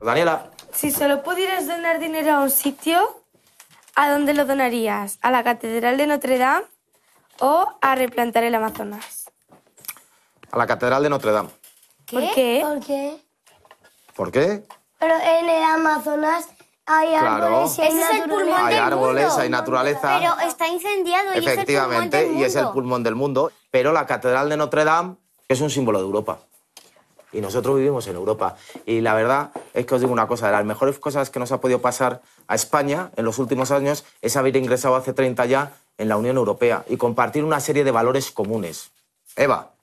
Daniela. Si solo pudieras donar dinero a un sitio, ¿a dónde lo donarías? ¿A la Catedral de Notre Dame o a replantar el Amazonas? A la Catedral de Notre Dame. ¿Qué? ¿Por ¿Por qué? ¿Por qué? Pero en el Amazonas hay árboles hay, es pulmón hay árboles, hay naturaleza. Pero está incendiado el y es el pulmón del mundo. Pero la Catedral de Notre Dame es un símbolo de Europa. Y nosotros vivimos en Europa. Y la verdad es que os digo una cosa, de las mejores cosas que nos ha podido pasar a España en los últimos años es haber ingresado hace 30 ya en la Unión Europea y compartir una serie de valores comunes. Eva,